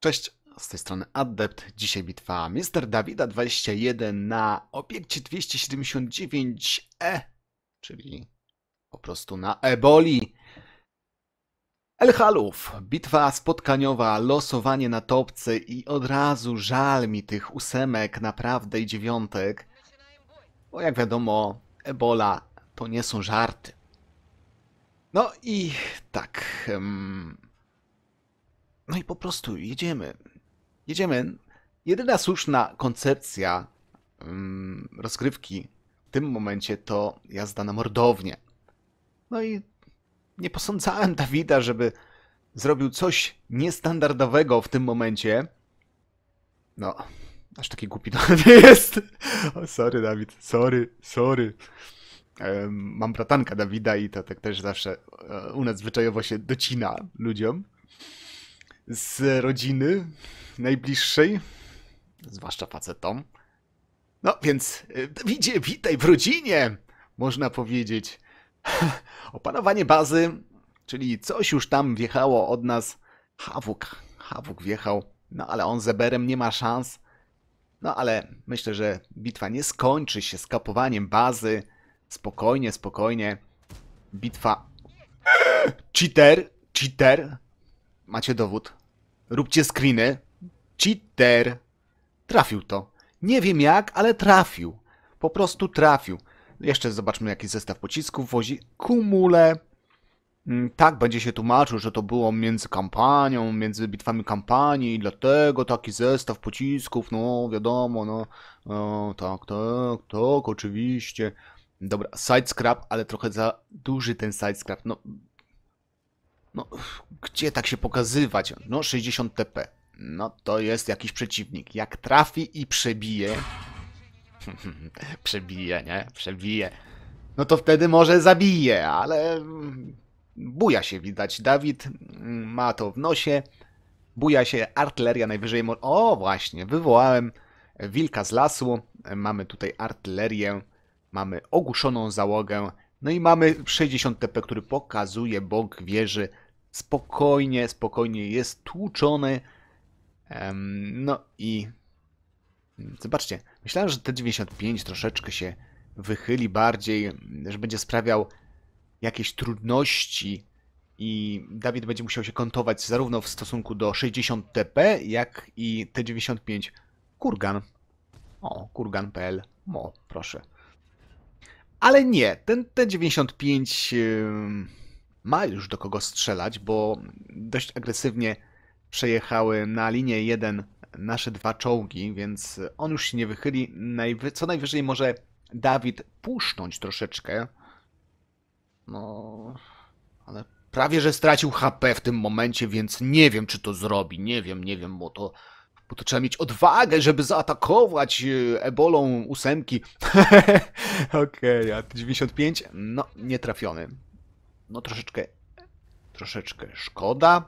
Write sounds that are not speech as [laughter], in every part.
Cześć, z tej strony Adept. Dzisiaj bitwa Mr. Dawida 21 na obiekcie 279E, e, czyli po prostu na Eboli. El bitwa spotkaniowa, losowanie na topce i od razu żal mi tych ósemek, naprawdę i dziewiątek, bo jak wiadomo, Ebola to nie są żarty. No i tak... Hmm no i po prostu jedziemy. Jedziemy. Jedyna słuszna koncepcja um, rozgrywki w tym momencie to jazda na mordownię. No i nie posądzałem Dawida, żeby zrobił coś niestandardowego w tym momencie. No, aż taki głupi to nie [laughs] jest. O, sorry, Dawid, sorry, sorry. Mam bratanka Dawida i to tak też zawsze e, u nas zwyczajowo się docina ludziom z rodziny najbliższej, zwłaszcza facetom. No więc, Dawidzie, e, witaj w rodzinie, można powiedzieć. [laughs] Opanowanie bazy, czyli coś już tam wjechało od nas. Hawuk, Hawuk wjechał, no ale on z Eberem nie ma szans. No ale myślę, że bitwa nie skończy się skapowaniem bazy. Spokojnie, spokojnie. Bitwa... [gasps] Cheater! Cheater! Macie dowód. Róbcie screeny. Cheater. Trafił to. Nie wiem jak, ale trafił. Po prostu trafił. Jeszcze zobaczmy, jaki zestaw pocisków wozi. Kumule. Mm, tak będzie się tłumaczył, że to było między kampanią, między bitwami kampanii i dlatego taki zestaw pocisków, no wiadomo, no, no tak, tak, tak, oczywiście. Dobra, side scrap, ale trochę za duży ten side scrap. No, no gdzie tak się pokazywać? No 60 TP. No to jest jakiś przeciwnik. Jak trafi i przebije... [laughs] przebije, nie? Przebije. No to wtedy może zabije, ale... Buja się widać. Dawid ma to w nosie. Buja się artyleria najwyżej... O właśnie, wywołałem wilka z lasu. Mamy tutaj artylerię. Mamy ogłuszoną załogę. No i mamy 60 TP, który pokazuje bok wieży spokojnie, spokojnie jest tłuczony. No i zobaczcie, myślałem, że T95 troszeczkę się wychyli bardziej, że będzie sprawiał jakieś trudności i Dawid będzie musiał się kontować zarówno w stosunku do 60 TP, jak i T95 Kurgan. O, kurgan.pl. mo, proszę. Ale nie, ten T95... Yy ma już do kogo strzelać, bo dość agresywnie przejechały na linię 1 nasze dwa czołgi, więc on już się nie wychyli. Najwy co najwyżej może Dawid puszcząć troszeczkę. No, ale prawie że stracił HP w tym momencie, więc nie wiem, czy to zrobi. Nie wiem, nie wiem, bo to, bo to trzeba mieć odwagę, żeby zaatakować y, ebolą ósemki. [laughs] Okej, okay, a 95? No, nie trafiony no troszeczkę, troszeczkę szkoda.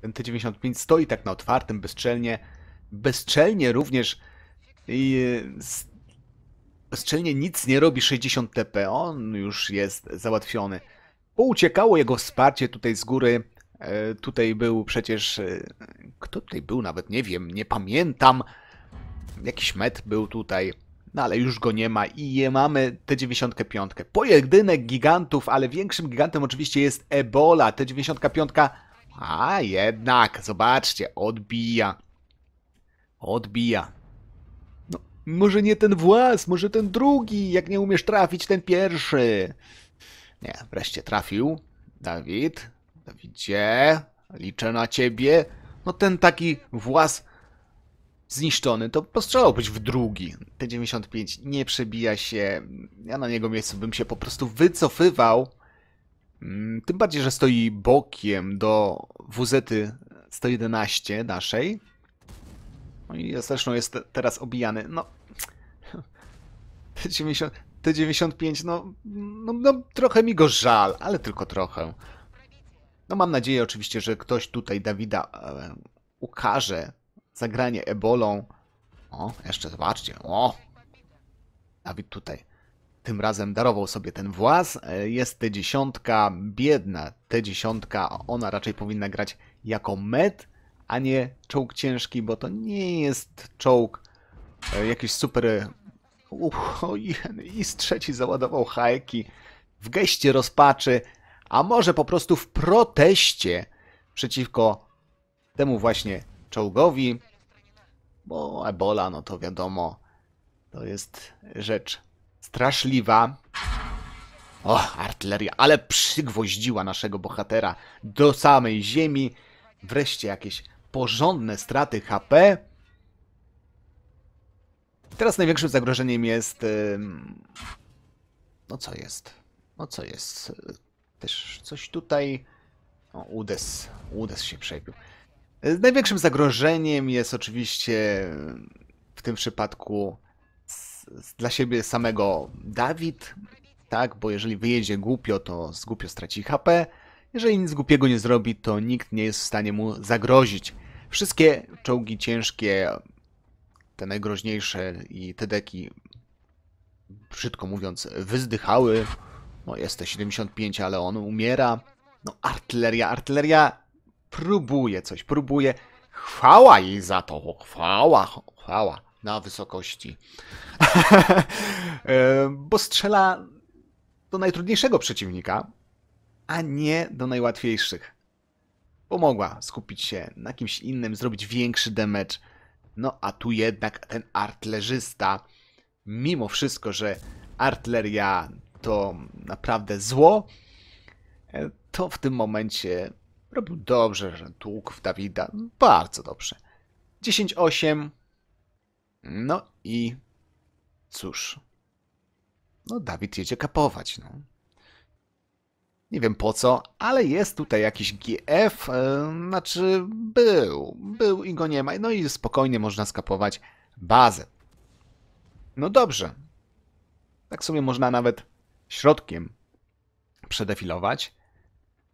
Ten T95 stoi tak na otwartym, bezczelnie. Bezczelnie również i bezczelnie nic nie robi 60 TP. On już jest załatwiony. Pouciekało jego wsparcie tutaj z góry. E, tutaj był przecież... E, kto tutaj był? Nawet nie wiem, nie pamiętam. Jakiś met był tutaj no ale już go nie ma i mamy T95. Pojedynek gigantów, ale większym gigantem oczywiście jest Ebola. T95, a jednak, zobaczcie, odbija. Odbija. No, może nie ten włas, może ten drugi, jak nie umiesz trafić, ten pierwszy. Nie, wreszcie trafił. Dawid, Dawidzie, liczę na ciebie. No ten taki włas zniszczony, to być w drugi. T-95 nie przebija się, ja na niego miejscu bym się po prostu wycofywał. Mm, tym bardziej, że stoi bokiem do WZ-111 naszej. No i zresztą jest teraz obijany. No, t T-95, no, no, no trochę mi go żal, ale tylko trochę. No mam nadzieję oczywiście, że ktoś tutaj Dawida e, ukaże zagranie ebolą. O, jeszcze zobaczcie. O! Dawid tutaj tym razem darował sobie ten włas. E, jest T10, biedna T10, ona raczej powinna grać jako med, a nie czołg ciężki, bo to nie jest czołg e, jakiś super... E, uch, i z trzeci załadował hajki w geście rozpaczy, a może po prostu w proteście przeciwko temu właśnie czołgowi bo ebola, no to wiadomo, to jest rzecz straszliwa. O, artyleria, ale przygwoździła naszego bohatera do samej ziemi. Wreszcie jakieś porządne straty HP. Teraz największym zagrożeniem jest... No co jest? No co jest? Też coś tutaj... O, no, Udes. Udes się przebił. E, największym zagrożeniem jest oczywiście w tym przypadku dla siebie samego Dawid, tak, bo jeżeli wyjedzie głupio, to z głupio straci HP. Jeżeli nic głupiego nie zrobi, to nikt nie jest w stanie mu zagrozić. Wszystkie czołgi ciężkie, te najgroźniejsze i te deki, brzydko mówiąc, wyzdychały. No jest te 75, ale on umiera. No artyleria, artyleria próbuje coś, próbuje. Chwała jej za to, chwała, chwała na wysokości. [laughs] Bo strzela do najtrudniejszego przeciwnika, a nie do najłatwiejszych. Pomogła skupić się na kimś innym, zrobić większy damage. No a tu jednak ten artlerzysta, mimo wszystko, że artleria to naprawdę zło, to w tym momencie Robił dobrze, że tłukł w Dawida. Bardzo dobrze. 10-8. No i cóż. No, Dawid jedzie kapować. No. Nie wiem po co, ale jest tutaj jakiś GF, yy, e, znaczy był, był i go nie ma. No i spokojnie można skapować bazę. No dobrze. Tak sobie można nawet środkiem przedefilować.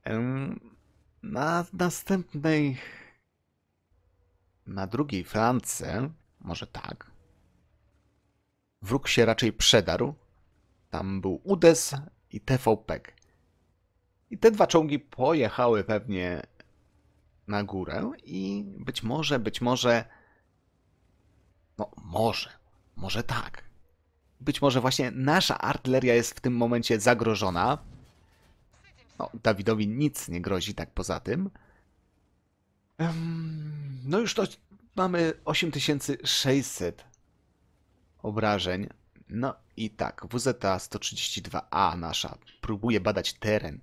Yy, na następnej. Na drugiej flance, może tak. Wróg się raczej przedarł. Tam był UDES i TVP. I te dwa czołgi pojechały pewnie na górę i być może, być może. No, może, może tak. Być może właśnie nasza artyleria jest w tym momencie zagrożona no, Dawidowi nic nie grozi tak poza tym. No już to mamy 8600 obrażeń. No i tak, WZA-132A nasza próbuje badać teren,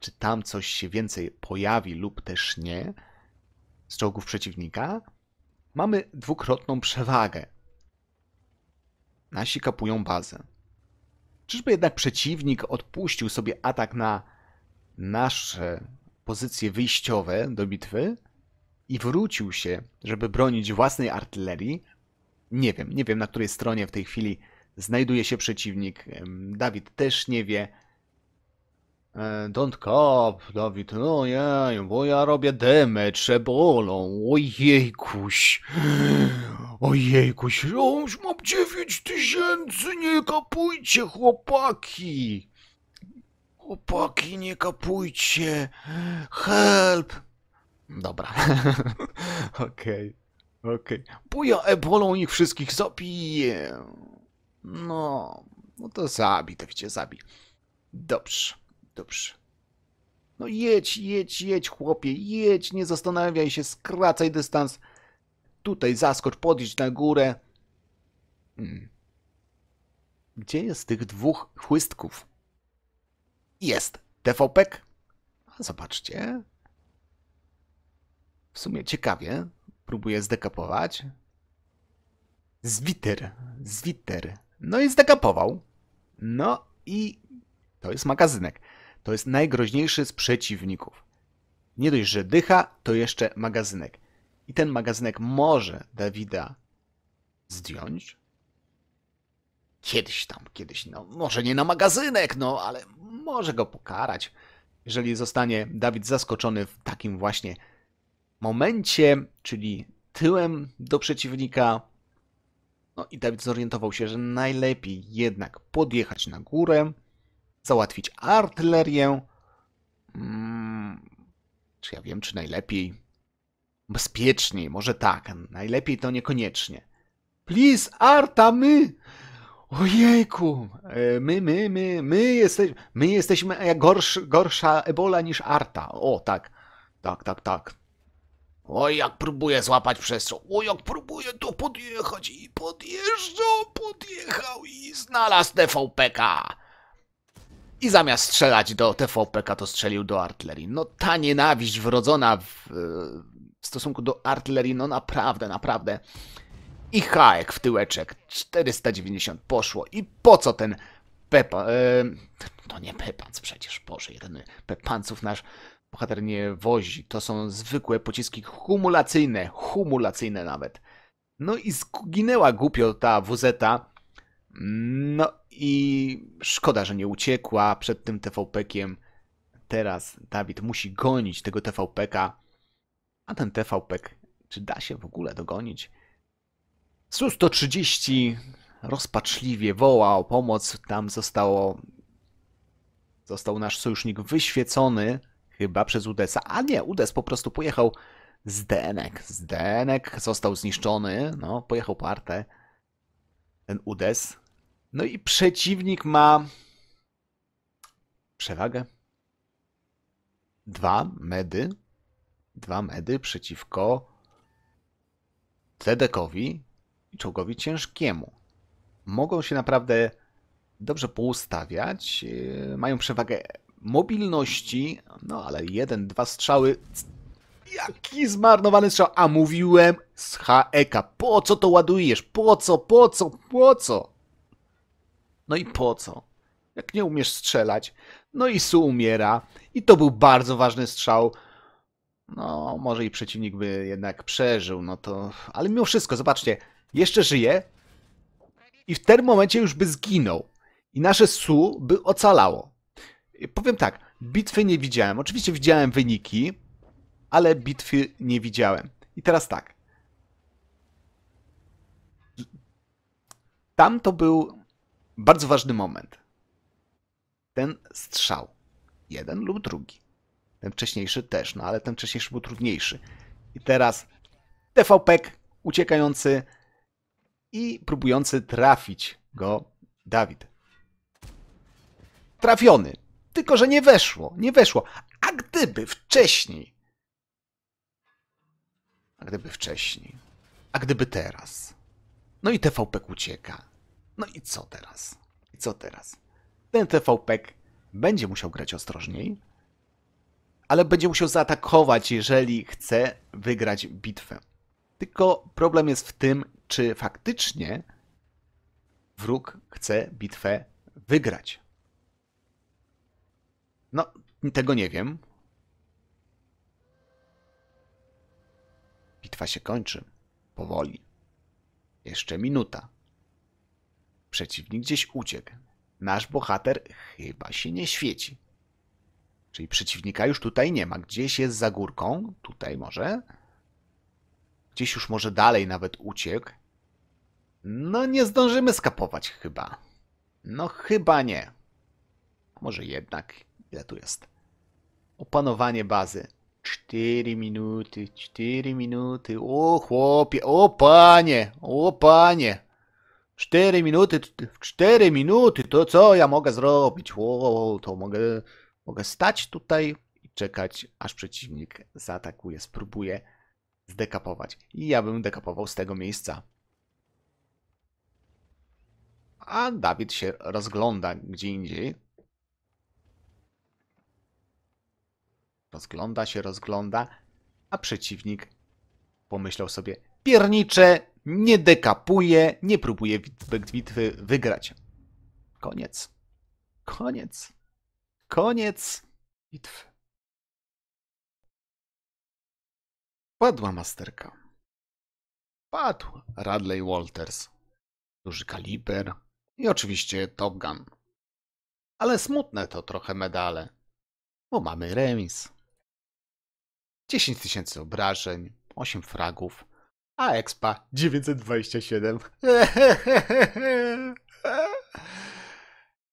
czy tam coś się więcej pojawi lub też nie z czołgów przeciwnika. Mamy dwukrotną przewagę. Nasi kapują bazę. Czyżby jednak przeciwnik odpuścił sobie atak na nasze pozycje wyjściowe do bitwy i wrócił się, żeby bronić własnej artylerii. Nie wiem, nie wiem na której stronie w tej chwili znajduje się przeciwnik. Dawid też nie wie. E, don't cop, Dawid, no ja, bo ja robię demę, trzebolą, ojejkuś, ojejkuś, ja już mam dziewięć tysięcy, nie kapujcie chłopaki. Chłopaki, nie kapujcie! Help! Dobra. [laughs] Okej. Okej. Okay. Bo ja ebolą ich wszystkich zabiję. No. No to zabij, tak cię zabij. Dobrze. Dobrze. No jedź, jedź, jedź, chłopie. Jedź, nie zastanawiaj się. Skracaj dystans. Tutaj zaskocz, podjedź na górę. Hmm. Gdzie jest tych dwóch chłystków? Jest TVPek. Zobaczcie. W sumie ciekawie. Próbuję zdekapować. Zwiter, zwiter. No i zdekapował. No i to jest magazynek. To jest najgroźniejszy z przeciwników. Nie dość, że dycha, to jeszcze magazynek. I ten magazynek może Dawida zdjąć. Kiedyś tam, kiedyś, no może nie na magazynek, no ale może go pokarać, jeżeli zostanie Dawid zaskoczony w takim właśnie momencie, czyli tyłem do przeciwnika. No i Dawid zorientował się, że najlepiej jednak podjechać na górę, załatwić artylerię. Hmm, czy ja wiem, czy najlepiej? Bezpieczniej, może tak, najlepiej to niekoniecznie. Please, Arta, my! Ojejku, e, my, my, my, my, jesteśmy, my jesteśmy e, gorsz, gorsza ebola niż arta. O, tak, tak, tak, tak. Oj, jak próbuję złapać przestrzeń. Oj, jak próbuję to podjechać i podjeżdżał, podjechał i znalazł TVPK. I zamiast strzelać do TVPK, to strzelił do artylerii. No ta nienawiść wrodzona w, e, w stosunku do artylerii, no naprawdę, naprawdę i chaek w tyłeczek. 490 poszło. I po co ten Pepa... E, no nie Pepanc przecież, Boże, jeden Pepanców nasz bohater nie wozi. To są zwykłe pociski humulacyjne, humulacyjne nawet. No i zginęła głupio ta wz -ta. No i szkoda, że nie uciekła przed tym TVP-kiem. Teraz Dawid musi gonić tego TVP-ka. A ten TVP, czy da się w ogóle dogonić? Su-130 rozpaczliwie woła o pomoc. Tam zostało, został nasz sojusznik wyświecony, chyba przez Udesa. A nie, Udes po prostu pojechał z Denek. Z Denek został zniszczony, no, pojechał po ten Udes. No i przeciwnik ma przewagę. Dwa medy. Dwa medy przeciwko Tedekowi, i czołgowi ciężkiemu. Mogą się naprawdę dobrze poustawiać, yy, mają przewagę mobilności, no ale jeden, dwa strzały. Jaki zmarnowany strzał! A mówiłem z HEK. Po co to ładujesz? Po co, po co, po co? No i po co? Jak nie umiesz strzelać. No i Su umiera. I to był bardzo ważny strzał. No, może i przeciwnik by jednak przeżył, no to. Ale mimo wszystko, zobaczcie, jeszcze żyje i w tym momencie już by zginął i nasze Su by ocalało. Powiem tak, bitwy nie widziałem. Oczywiście widziałem wyniki, ale bitwy nie widziałem. I teraz tak. Tam to był bardzo ważny moment. Ten strzał. Jeden lub drugi. Ten wcześniejszy też, no ale ten wcześniejszy był trudniejszy. I teraz TVP uciekający i próbujący trafić go Dawid. Trafiony, tylko że nie weszło, nie weszło. A gdyby wcześniej, a gdyby wcześniej, a gdyby teraz. No i TVP ucieka. No i co teraz? I co teraz? Ten TVP będzie musiał grać ostrożniej, ale będzie musiał zaatakować, jeżeli chce wygrać bitwę. Tylko problem jest w tym, czy faktycznie wróg chce bitwę wygrać. No, tego nie wiem. Bitwa się kończy. Powoli. Jeszcze minuta. Przeciwnik gdzieś uciekł. Nasz bohater chyba się nie świeci. Czyli przeciwnika już tutaj nie ma. Gdzieś jest za górką. Tutaj może gdzieś już może dalej nawet uciekł. No nie zdążymy skapować chyba. No chyba nie. Może jednak. Ile tu jest? Opanowanie bazy. 4 minuty, 4 minuty. O chłopie, o panie, o panie. 4 minuty, 4 minuty, to co ja mogę zrobić? O, to mogę, mogę stać tutaj i czekać, aż przeciwnik zaatakuje, spróbuje zdekapować. I ja bym dekapował z tego miejsca. A Dawid się rozgląda gdzie indziej. Rozgląda się, rozgląda, a przeciwnik pomyślał sobie, piernicze, nie dekapuje, nie próbuje bitwy wygrać. Koniec. Koniec. Koniec bitwy. Padła masterka. Padł Radley Walters. Duży kaliber i oczywiście Top Gun. Ale smutne to trochę medale, bo mamy remis. 10 tysięcy obrażeń, 8 fragów, a expa 927. [laughs]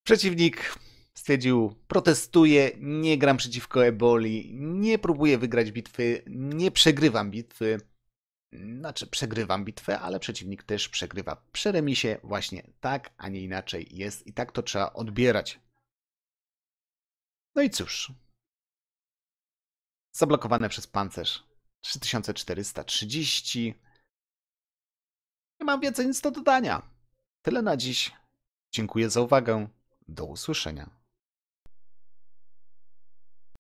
Przeciwnik Stwierdził, protestuję, nie gram przeciwko eboli, nie próbuję wygrać bitwy, nie przegrywam bitwy. Znaczy, przegrywam bitwę, ale przeciwnik też przegrywa. Przy remisie właśnie tak, a nie inaczej jest i tak to trzeba odbierać. No i cóż. Zablokowane przez pancerz 3430. Nie mam więcej nic do dodania. Tyle na dziś. Dziękuję za uwagę. Do usłyszenia.